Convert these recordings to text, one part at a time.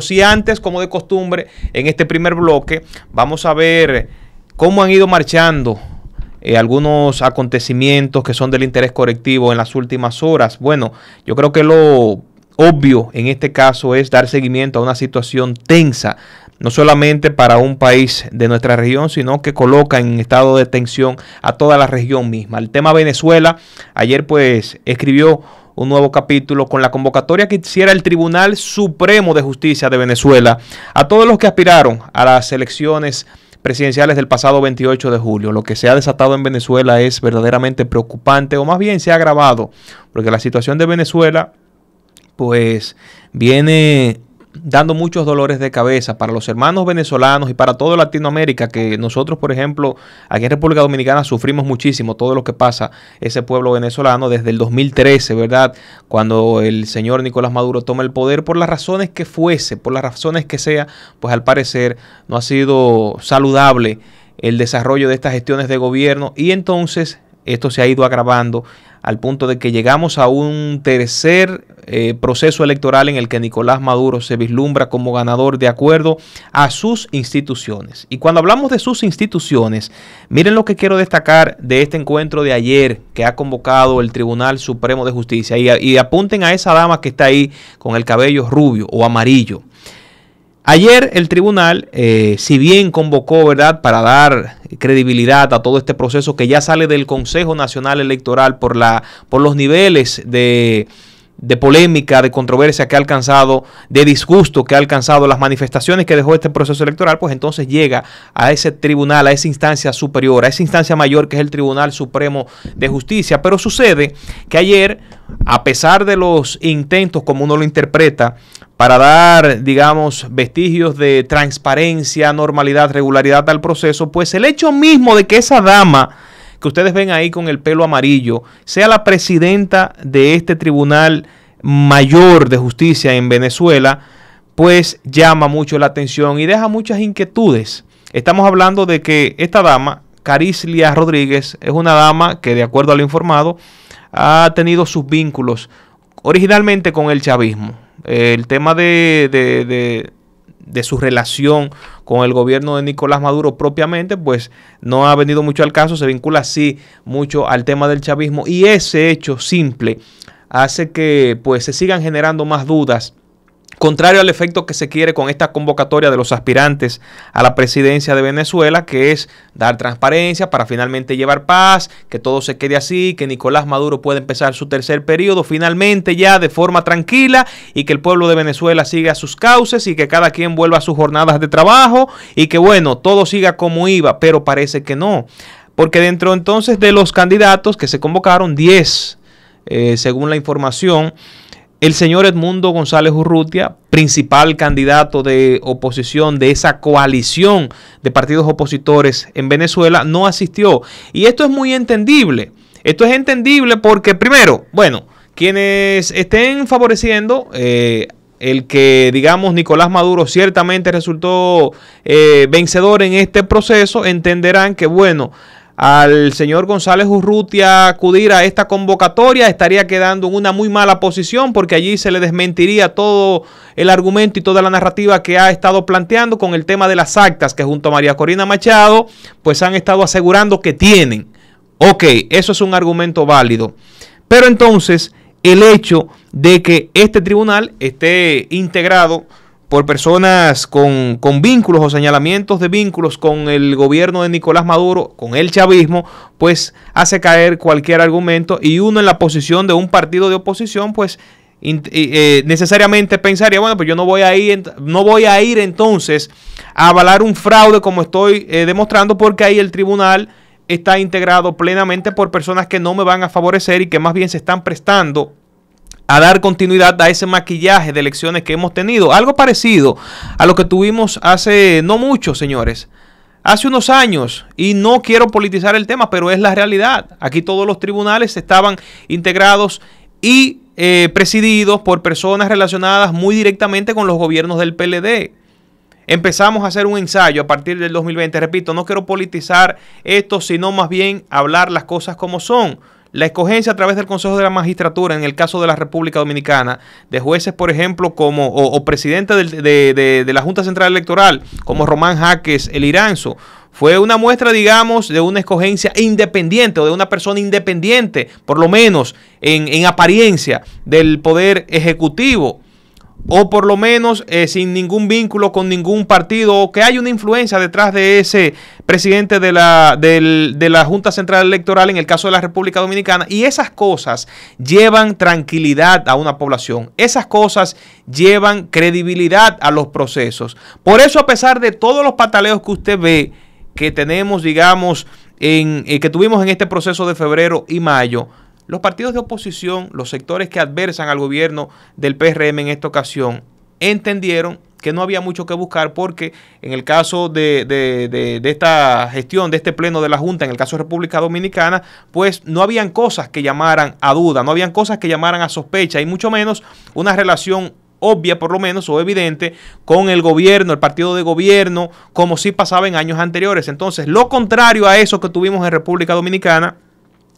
Si antes, como de costumbre, en este primer bloque, vamos a ver cómo han ido marchando eh, algunos acontecimientos que son del interés colectivo en las últimas horas. Bueno, yo creo que lo obvio en este caso es dar seguimiento a una situación tensa, no solamente para un país de nuestra región, sino que coloca en estado de tensión a toda la región misma. El tema Venezuela, ayer pues escribió un nuevo capítulo con la convocatoria que hiciera el Tribunal Supremo de Justicia de Venezuela a todos los que aspiraron a las elecciones presidenciales del pasado 28 de julio. Lo que se ha desatado en Venezuela es verdaderamente preocupante, o más bien se ha agravado, porque la situación de Venezuela, pues, viene dando muchos dolores de cabeza para los hermanos venezolanos y para toda Latinoamérica, que nosotros, por ejemplo, aquí en República Dominicana sufrimos muchísimo todo lo que pasa ese pueblo venezolano desde el 2013, ¿verdad? Cuando el señor Nicolás Maduro toma el poder, por las razones que fuese, por las razones que sea, pues al parecer no ha sido saludable el desarrollo de estas gestiones de gobierno y entonces esto se ha ido agravando al punto de que llegamos a un tercer eh, proceso electoral en el que Nicolás Maduro se vislumbra como ganador de acuerdo a sus instituciones. Y cuando hablamos de sus instituciones, miren lo que quiero destacar de este encuentro de ayer que ha convocado el Tribunal Supremo de Justicia. Y, apunten a esa dama que está ahí con el cabello rubio o amarillo. Ayer el tribunal, eh, si bien convocó, ¿verdad?, para dar credibilidad a todo este proceso que ya sale del Consejo Nacional Electoral por, la, por los niveles de, de polémica, de controversia que ha alcanzado, de disgusto que ha alcanzado las manifestaciones que dejó este proceso electoral, pues entonces llega a ese tribunal, a esa instancia superior, a esa instancia mayor que es el Tribunal Supremo de Justicia. Pero sucede que ayer, a pesar de los intentos, como uno lo interpreta, para dar, digamos, vestigios de transparencia, normalidad, regularidad al proceso, pues el hecho mismo de que esa dama que ustedes ven ahí con el pelo amarillo, sea la presidenta de este tribunal mayor de justicia en Venezuela, pues llama mucho la atención y deja muchas inquietudes. Estamos hablando de que esta dama, Carislia Rodríguez, es una dama que, de acuerdo a lo informado, ha tenido sus vínculos originalmente con el chavismo. El tema de, de de su relación con el gobierno de Nicolás Maduro propiamente, pues no ha venido mucho al caso, se vincula así mucho al tema del chavismo y ese hecho simple hace que pues se sigan generando más dudas contrario al efecto que se quiere con esta convocatoria de los aspirantes a la presidencia de Venezuela, que es dar transparencia para finalmente llevar paz, que todo se quede así, que Nicolás Maduro pueda empezar su tercer periodo finalmente ya de forma tranquila y que el pueblo de Venezuela siga sus cauces y que cada quien vuelva a sus jornadas de trabajo y que bueno, todo siga como iba, pero parece que no. Porque dentro entonces de los candidatos que se convocaron, 10, eh, según la información, el señor Edmundo González Urrutia, principal candidato de oposición de esa coalición de partidos opositores en Venezuela, no asistió. Y esto es muy entendible. Esto es entendible porque, primero, bueno, quienes estén favoreciendo... Eh, el que, digamos, Nicolás Maduro ciertamente resultó eh, vencedor en este proceso, entenderán que, bueno, al señor González Urrutia acudir a esta convocatoria, estaría quedando en una muy mala posición porque allí se le desmentiría todo el argumento y toda la narrativa que ha estado planteando con el tema de las actas que junto a María Corina Machado pues han estado asegurando que tienen. Ok, eso es un argumento válido. Pero entonces el hecho de que este tribunal esté integrado por personas con, con, vínculos o señalamientos de vínculos con el gobierno de Nicolás Maduro, con el chavismo, pues hace caer cualquier argumento y uno en la posición de un partido de oposición, pues eh, eh, necesariamente pensaría, bueno, pues yo no voy a ir, no voy a ir entonces a avalar un fraude como estoy eh, demostrando porque ahí el tribunal está integrado plenamente por personas que no me van a favorecer y que más bien se están prestando a dar continuidad a ese maquillaje de elecciones que hemos tenido. Algo parecido a lo que tuvimos hace no mucho, señores. Hace unos años, y no quiero politizar el tema, pero es la realidad. Aquí todos los tribunales estaban integrados y eh, presididos por personas relacionadas muy directamente con los gobiernos del PLD. Empezamos a hacer un ensayo a partir del 2020. Repito, no quiero politizar esto, sino más bien hablar las cosas como son. La escogencia a través del Consejo de la Magistratura, en el caso de la República Dominicana, de jueces, por ejemplo, como o, presidente de, la Junta Central Electoral, como Román Jaques, el Iranzo, fue una muestra, digamos, de una escogencia independiente o de una persona independiente, por lo menos en, en apariencia, del Poder Ejecutivo o por lo menos eh, sin ningún vínculo con ningún partido, o que hay una influencia detrás de ese presidente de la, Junta Central Electoral en el caso de la República Dominicana. Y esas cosas llevan tranquilidad a una población, esas cosas llevan credibilidad a los procesos. Por eso, a pesar de todos los pataleos que usted ve que tenemos, digamos, en, eh, que tuvimos en este proceso de febrero y mayo, los partidos de oposición, los sectores que adversan al gobierno del PRM en esta ocasión, entendieron que no había mucho que buscar porque en el caso de, esta gestión, de este pleno de la Junta, en el caso de República Dominicana, pues no habían cosas que llamaran a duda, no habían cosas que llamaran a sospecha y mucho menos una relación obvia por lo menos o evidente con el gobierno, el partido de gobierno, como si pasaba en años anteriores. Entonces, lo contrario a eso que tuvimos en República Dominicana,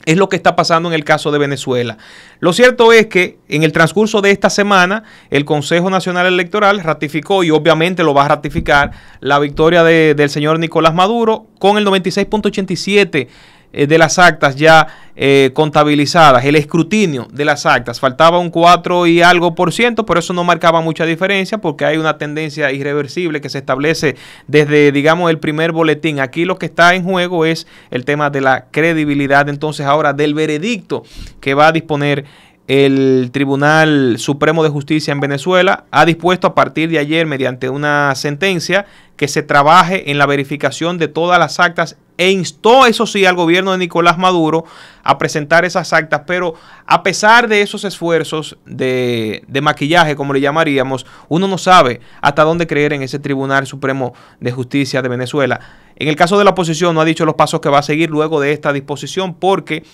es lo que está pasando en el caso de Venezuela. Lo cierto es que en el transcurso de esta semana el Consejo Nacional Electoral ratificó y obviamente lo va a ratificar la victoria del señor Nicolás Maduro con el 96.87 eh, de las actas ya eh, contabilizadas, el escrutinio de las actas. Faltaba un 4 y algo por ciento, pero eso no marcaba mucha diferencia porque hay una tendencia irreversible que se establece desde, digamos, el primer boletín. Aquí lo que está en juego es el tema de la credibilidad, entonces ahora del veredicto que va a disponer el Tribunal Supremo de Justicia en Venezuela ha dispuesto a partir de ayer, mediante una sentencia, que se trabaje en la verificación de todas las actas e instó, eso sí, al gobierno de Nicolás Maduro a presentar esas actas, pero a pesar de esos esfuerzos de, maquillaje, como le llamaríamos, uno no sabe hasta dónde creer en ese Tribunal Supremo de Justicia de Venezuela. En el caso de la oposición no ha dicho los pasos que va a seguir luego de esta disposición porque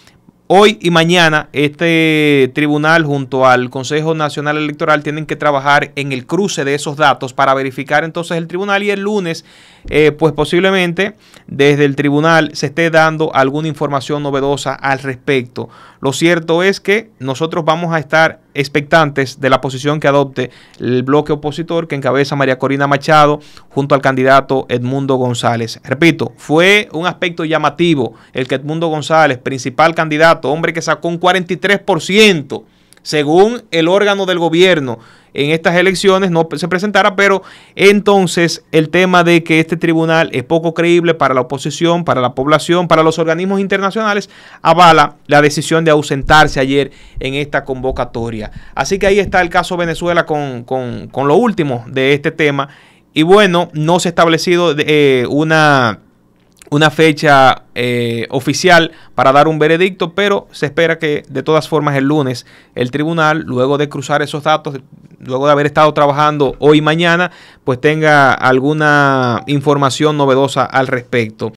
Hoy y mañana este tribunal junto al Consejo Nacional Electoral tienen que trabajar en el cruce de esos datos para verificar entonces el tribunal y el lunes eh, pues posiblemente desde el tribunal se esté dando alguna información novedosa al respecto. Lo cierto es que nosotros vamos a estar expectantes de la posición que adopte el bloque opositor que encabeza María Corina Machado junto al candidato Edmundo González. Repito, fue un aspecto llamativo el que Edmundo González, principal candidato, hombre que sacó un 43% según el órgano del gobierno en estas elecciones no se presentara, pero entonces el tema de que este tribunal es poco creíble para la oposición, para la población, para los organismos internacionales, avala la decisión de ausentarse ayer en esta convocatoria. Así que ahí está el caso Venezuela con, con, con lo último de este tema. Y bueno, no se ha establecido eh, una una fecha eh, oficial para dar un veredicto, pero se espera que de todas formas el lunes el tribunal, luego de cruzar esos datos, luego de haber estado trabajando hoy y mañana, pues tenga alguna información novedosa al respecto.